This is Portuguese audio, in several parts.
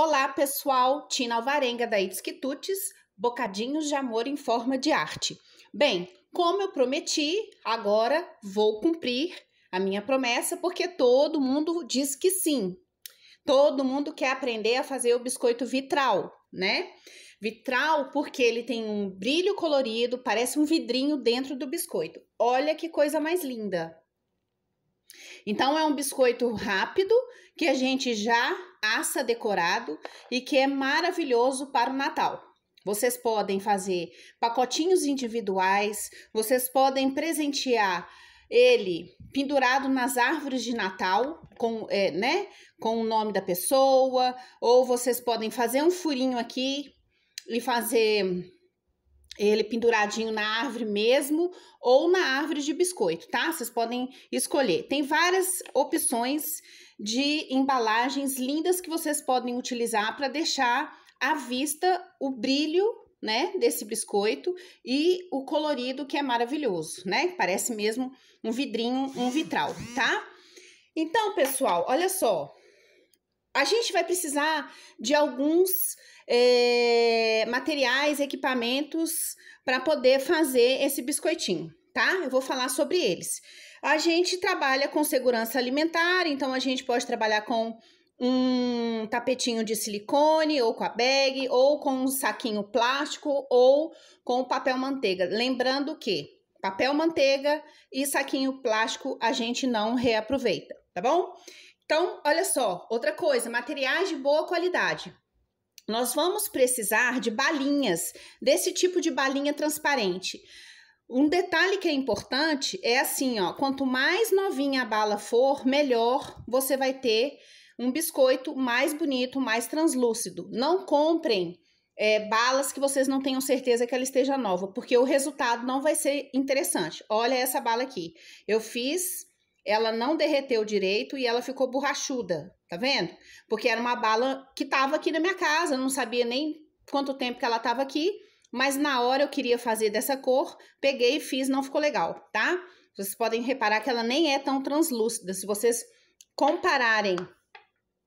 Olá, pessoal! Tina Alvarenga, da Itzquitutes, Bocadinhos de Amor em Forma de Arte. Bem, como eu prometi, agora vou cumprir a minha promessa, porque todo mundo diz que sim. Todo mundo quer aprender a fazer o biscoito vitral, né? Vitral porque ele tem um brilho colorido, parece um vidrinho dentro do biscoito. Olha que coisa mais linda! Então é um biscoito rápido que a gente já assa decorado e que é maravilhoso para o Natal. Vocês podem fazer pacotinhos individuais, vocês podem presentear ele pendurado nas árvores de Natal, com, é, né, com o nome da pessoa, ou vocês podem fazer um furinho aqui e fazer ele penduradinho na árvore mesmo ou na árvore de biscoito, tá? Vocês podem escolher. Tem várias opções de embalagens lindas que vocês podem utilizar para deixar à vista o brilho, né, desse biscoito e o colorido que é maravilhoso, né? Parece mesmo um vidrinho, um vitral, tá? Então, pessoal, olha só, a gente vai precisar de alguns é, materiais, equipamentos para poder fazer esse biscoitinho, tá? Eu vou falar sobre eles. A gente trabalha com segurança alimentar, então a gente pode trabalhar com um tapetinho de silicone, ou com a bag, ou com um saquinho plástico, ou com papel manteiga. Lembrando que papel manteiga e saquinho plástico a gente não reaproveita, tá bom? Então, olha só, outra coisa, materiais de boa qualidade. Nós vamos precisar de balinhas, desse tipo de balinha transparente. Um detalhe que é importante é assim, ó, quanto mais novinha a bala for, melhor você vai ter um biscoito mais bonito, mais translúcido. Não comprem é, balas que vocês não tenham certeza que ela esteja nova, porque o resultado não vai ser interessante. Olha essa bala aqui. Eu fiz ela não derreteu direito e ela ficou borrachuda, tá vendo? Porque era uma bala que estava aqui na minha casa, eu não sabia nem quanto tempo que ela estava aqui, mas na hora eu queria fazer dessa cor, peguei e fiz, não ficou legal, tá? Vocês podem reparar que ela nem é tão translúcida. Se vocês compararem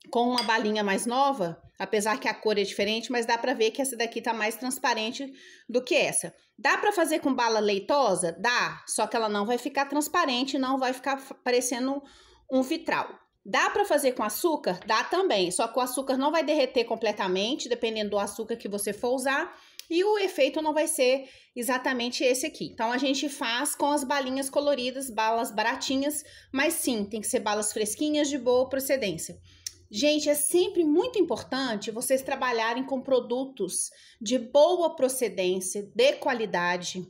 com uma balinha mais nova, Apesar que a cor é diferente, mas dá para ver que essa daqui tá mais transparente do que essa. Dá para fazer com bala leitosa? Dá, só que ela não vai ficar transparente, não vai ficar parecendo um vitral. Dá para fazer com açúcar? Dá também, só que o açúcar não vai derreter completamente, dependendo do açúcar que você for usar, e o efeito não vai ser exatamente esse aqui. Então a gente faz com as balinhas coloridas, balas baratinhas, mas sim, tem que ser balas fresquinhas de boa procedência. Gente, é sempre muito importante vocês trabalharem com produtos de boa procedência, de qualidade,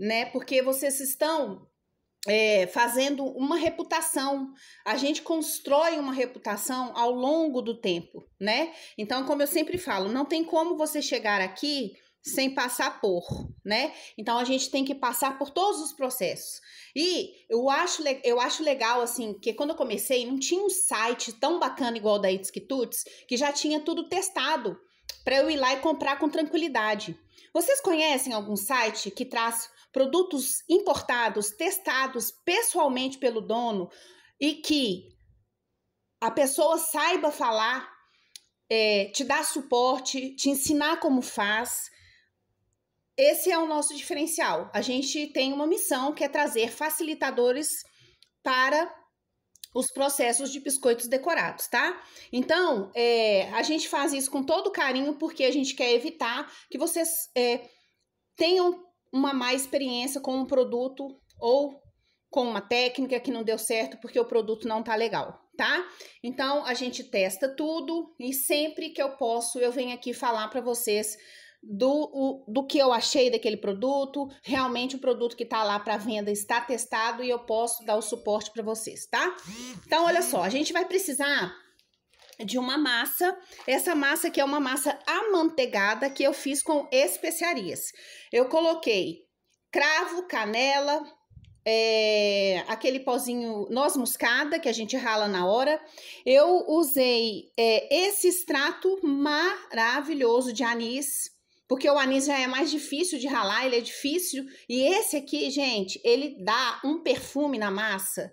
né? Porque vocês estão é, fazendo uma reputação. A gente constrói uma reputação ao longo do tempo, né? Então, como eu sempre falo, não tem como você chegar aqui sem passar por, né? Então a gente tem que passar por todos os processos. E eu acho, eu acho legal, assim, que quando eu comecei, não tinha um site tão bacana igual o da It's que já tinha tudo testado para eu ir lá e comprar com tranquilidade. Vocês conhecem algum site que traz produtos importados, testados pessoalmente pelo dono e que a pessoa saiba falar, é, te dar suporte, te ensinar como faz? esse é o nosso diferencial. A gente tem uma missão que é trazer facilitadores para os processos de biscoitos decorados, tá? Então, é, a gente faz isso com todo carinho porque a gente quer evitar que vocês é, tenham uma má experiência com um produto ou com uma técnica que não deu certo porque o produto não tá legal, tá? Então, a gente testa tudo e sempre que eu posso, eu venho aqui falar para vocês do, o, do que eu achei daquele produto. Realmente o produto que está lá para venda está testado e eu posso dar o suporte para vocês, tá? Então, olha só, a gente vai precisar de uma massa. Essa massa aqui é uma massa amanteigada que eu fiz com especiarias. Eu coloquei cravo, canela, é, aquele pozinho noz moscada que a gente rala na hora. Eu usei é, esse extrato maravilhoso de anis, porque o anis já é mais difícil de ralar, ele é difícil. E esse aqui, gente, ele dá um perfume na massa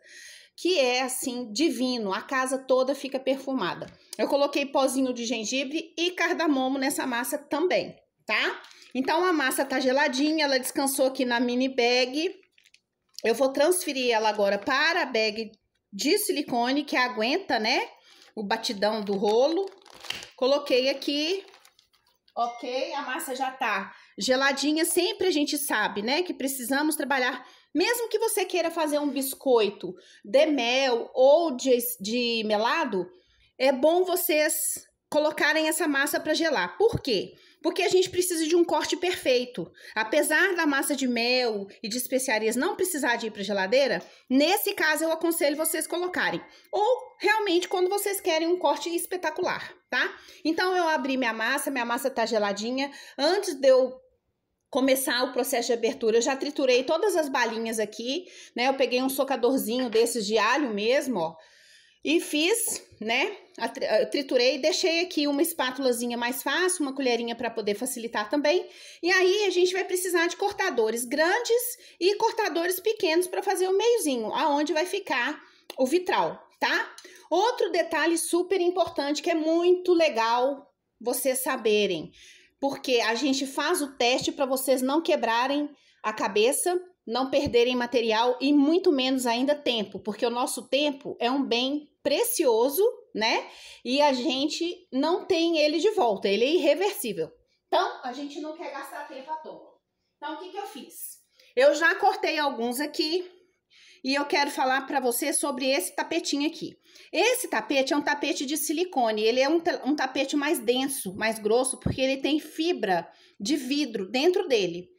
que é assim divino, a casa toda fica perfumada. Eu coloquei pozinho de gengibre e cardamomo nessa massa também, tá? Então a massa tá geladinha, ela descansou aqui na mini bag. Eu vou transferir ela agora para a bag de silicone que aguenta, né? O batidão do rolo. Coloquei aqui Ok, a massa já tá geladinha. Sempre a gente sabe, né, que precisamos trabalhar. Mesmo que você queira fazer um biscoito de mel ou de, de melado, é bom vocês colocarem essa massa para gelar. Por quê? porque a gente precisa de um corte perfeito. Apesar da massa de mel e de especiarias não precisar de ir para geladeira, nesse caso eu aconselho vocês colocarem. Ou realmente quando vocês querem um corte espetacular, tá? Então eu abri minha massa, minha massa tá geladinha. Antes de eu começar o processo de abertura, eu já triturei todas as balinhas aqui, né? Eu peguei um socadorzinho desses de alho mesmo, ó e fiz, né? Eh, triturei, deixei aqui uma espátulazinha mais fácil, uma colherinha para poder facilitar também. E aí a gente vai precisar de cortadores grandes e cortadores pequenos para fazer o meiozinho, aonde vai ficar o vitral, tá? Outro detalhe super importante que é muito legal vocês saberem, porque a gente faz o teste para vocês não quebrarem a cabeça, não perderem material e muito menos ainda tempo, porque o nosso tempo é um bem precioso, né? E a gente não tem ele de volta, ele é irreversível. Então, a gente não quer gastar tempo à toa. Então, o que, que eu fiz? Eu já cortei alguns aqui e eu quero falar para você sobre esse tapetinho aqui. Esse tapete é um tapete de silicone, ele é um, um tapete mais denso, mais grosso, porque ele tem fibra de vidro dentro dele.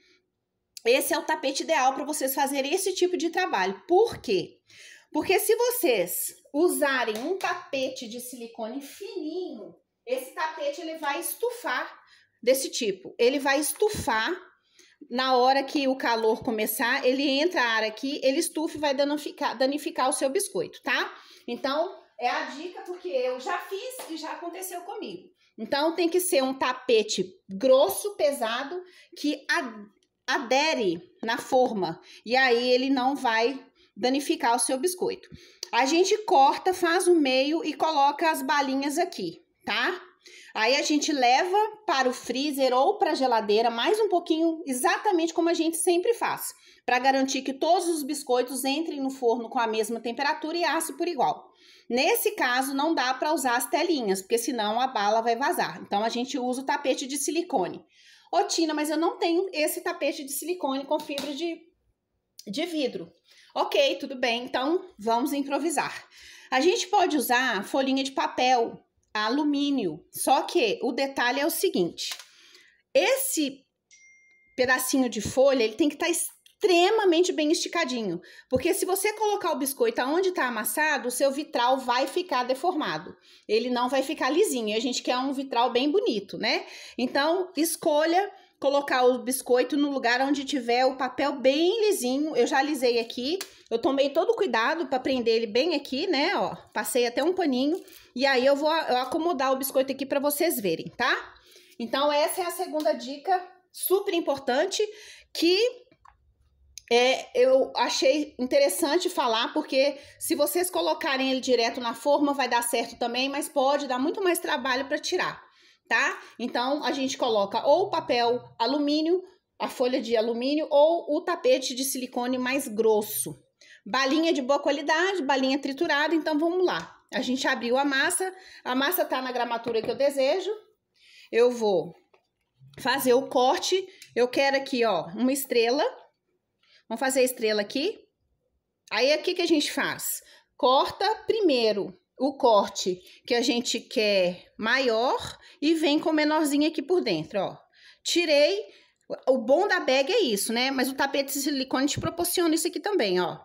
Esse é o tapete ideal para vocês fazerem esse tipo de trabalho. Por quê? Porque se vocês usarem um tapete de silicone fininho, esse tapete ele vai estufar desse tipo. Ele vai estufar na hora que o calor começar, ele entra ar aqui, ele estufa e vai danificar, danificar o seu biscoito, tá? Então, é a dica porque eu já fiz e já aconteceu comigo. Então, tem que ser um tapete grosso, pesado, que a, adere na forma e aí ele não vai danificar o seu biscoito. A gente corta, faz o meio e coloca as balinhas aqui, tá? Aí a gente leva para o freezer ou para a geladeira mais um pouquinho, exatamente como a gente sempre faz, para garantir que todos os biscoitos entrem no forno com a mesma temperatura e asse por igual. Nesse caso, não dá para usar as telinhas, porque senão a bala vai vazar. Então a gente usa o tapete de silicone. Ô, Tina, mas eu não tenho esse tapete de silicone com fibra de, de vidro. Ok, tudo bem, então vamos improvisar. A gente pode usar folhinha de papel, alumínio, só que o detalhe é o seguinte: esse pedacinho de folha ele tem que estar tá extremamente bem esticadinho. Porque se você colocar o biscoito aonde está amassado, o seu vitral vai ficar deformado. Ele não vai ficar lisinho. E a gente quer um vitral bem bonito, né? Então, escolha colocar o biscoito no lugar onde tiver o papel bem lisinho. Eu já alisei aqui. Eu tomei todo o cuidado para prender ele bem aqui, né? Ó, passei até um paninho. E aí eu vou acomodar o biscoito aqui para vocês verem, tá? Então, essa é a segunda dica super importante que é, eu achei interessante falar, porque se vocês colocarem ele direto na forma, vai dar certo também, mas pode dar muito mais trabalho para tirar, tá? Então, a gente coloca ou papel alumínio, a folha de alumínio, ou o tapete de silicone mais grosso. Balinha de boa qualidade, balinha triturada, então vamos lá. A gente abriu a massa, a massa tá na gramatura que eu desejo. Eu vou fazer o corte, eu quero aqui, ó, uma estrela Vamos fazer a estrela aqui. Aí, o que, que a gente faz? Corta primeiro o corte que a gente quer maior e vem com menorzinho aqui por dentro, ó. Tirei, o bom da bag é isso, né? Mas o tapete de silicone te proporciona isso aqui também, ó.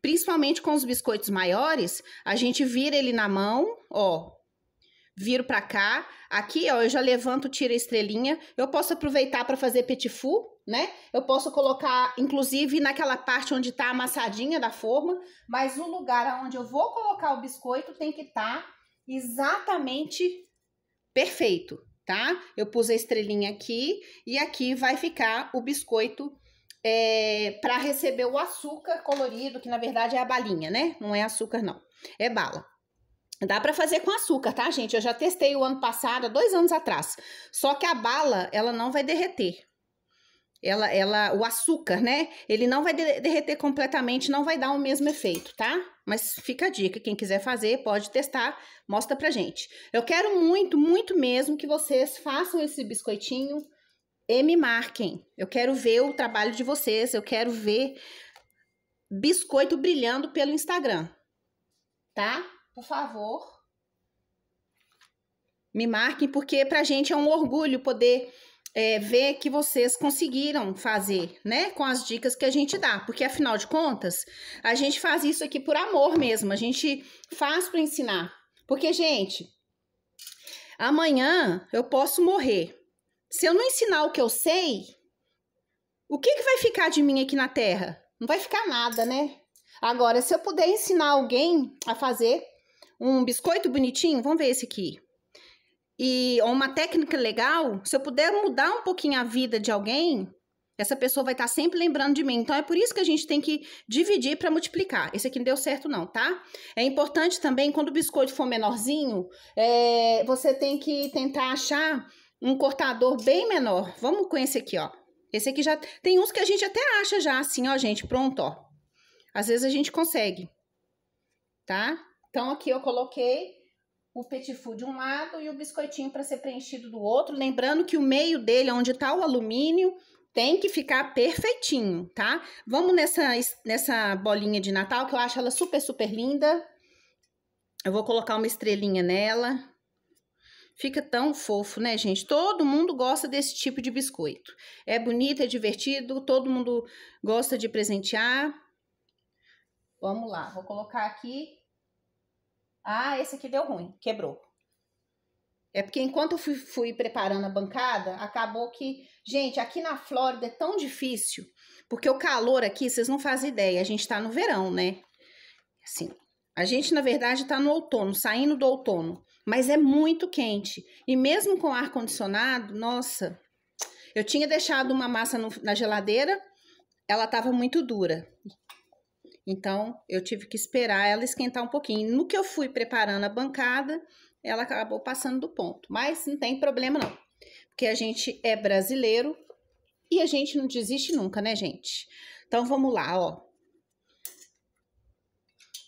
Principalmente com os biscoitos maiores, a gente vira ele na mão, ó, viro para cá. Aqui, ó, eu já levanto, tiro a estrelinha. Eu posso aproveitar para fazer petit fou, né? Eu posso colocar, inclusive, naquela parte onde tá amassadinha da forma, mas o lugar onde eu vou colocar o biscoito tem que estar tá exatamente perfeito, tá? Eu pus a estrelinha aqui e aqui vai ficar o biscoito é, para receber o açúcar colorido, que na verdade é a balinha, né? Não é açúcar, não. É bala. Dá para fazer com açúcar, tá, gente? Eu já testei o ano passado, dois anos atrás. Só que a bala, ela não vai derreter. Ela, ela, o açúcar, né? Ele não vai derreter completamente, não vai dar o mesmo efeito, tá? Mas fica a dica, quem quiser fazer, pode testar, mostra pra gente. Eu quero muito, muito mesmo que vocês façam esse biscoitinho e me marquem. Eu quero ver o trabalho de vocês, eu quero ver biscoito brilhando pelo Instagram, tá? por favor, me marquem, porque para a gente é um orgulho poder é, ver que vocês conseguiram fazer, né? Com as dicas que a gente dá, porque afinal de contas, a gente faz isso aqui por amor mesmo, a gente faz para ensinar. Porque, gente, amanhã eu posso morrer. Se eu não ensinar o que eu sei, o que, que vai ficar de mim aqui na Terra? Não vai ficar nada, né? Agora, se eu puder ensinar alguém a fazer um biscoito bonitinho, vamos ver esse aqui. E ou uma técnica legal, se eu puder mudar um pouquinho a vida de alguém, essa pessoa vai estar sempre lembrando de mim. Então é por isso que a gente tem que dividir para multiplicar. Esse aqui não deu certo, não, tá? É importante também, quando o biscoito for menorzinho, é, você tem que tentar achar um cortador bem menor. Vamos com esse aqui, ó. Esse aqui já tem uns que a gente até acha já assim, ó, gente, pronto, ó. Às vezes a gente consegue, tá? Então aqui eu coloquei o petit food de um lado e o biscoitinho para ser preenchido do outro, lembrando que o meio dele, onde está o alumínio, tem que ficar perfeitinho, tá? Vamos nessa, nessa bolinha de Natal, que eu acho ela super, super linda. Eu vou colocar uma estrelinha nela. Fica tão fofo, né, gente? Todo mundo gosta desse tipo de biscoito. É bonito, é divertido, todo mundo gosta de presentear. Vamos lá, vou colocar aqui ah, esse aqui deu ruim, quebrou. É porque enquanto eu fui, fui, preparando a bancada, acabou que. Gente, aqui na Flórida é tão difícil, porque o calor aqui, vocês não fazem ideia, a gente tá no verão, né? Assim, a gente na verdade tá no outono, saindo do outono, mas é muito quente. E mesmo com ar-condicionado, nossa, eu tinha deixado uma massa no, na geladeira, ela tava muito dura. Então, eu tive que esperar ela esquentar um pouquinho. No que eu fui preparando a bancada, ela acabou passando do ponto. Mas não tem problema, não. Porque a gente é brasileiro e a gente não desiste nunca, né, gente? Então, vamos lá, ó.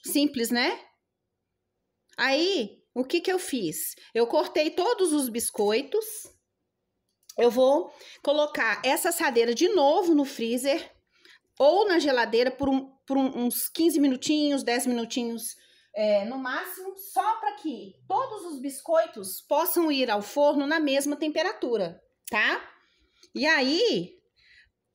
Simples, né? Aí, o que que eu fiz? Eu cortei todos os biscoitos. Eu vou colocar essa assadeira de novo no freezer ou na geladeira por um, por um, uns 15 minutinhos, 10 minutinhos é, no máximo, só para que todos os biscoitos possam ir ao forno na mesma temperatura, tá? E aí,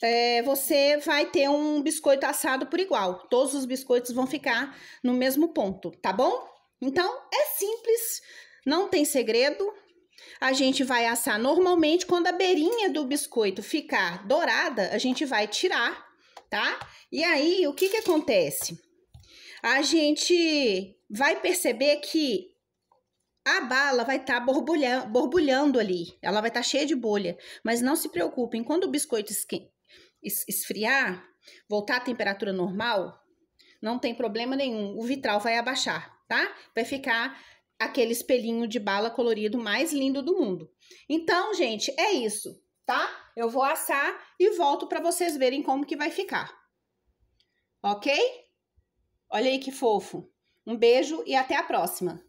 é, você vai ter um biscoito assado por igual. Todos os biscoitos vão ficar no mesmo ponto, tá bom? Então, é simples, não tem segredo. A gente vai assar normalmente. Quando a beirinha do biscoito ficar dourada, a gente vai tirar tá? E aí, o que que acontece? A gente vai perceber que a bala vai estar tá borbulhando ali, ela vai estar tá cheia de bolha, mas não se preocupem, quando o biscoito esqui, es, esfriar, voltar à temperatura normal, não tem problema nenhum, o vitral vai abaixar, tá? Vai ficar aquele espelhinho de bala colorido mais lindo do mundo. Então, gente, é isso, tá? Eu vou assar e volto para vocês verem como que vai ficar. Ok? Olha aí que fofo. Um beijo e até a próxima.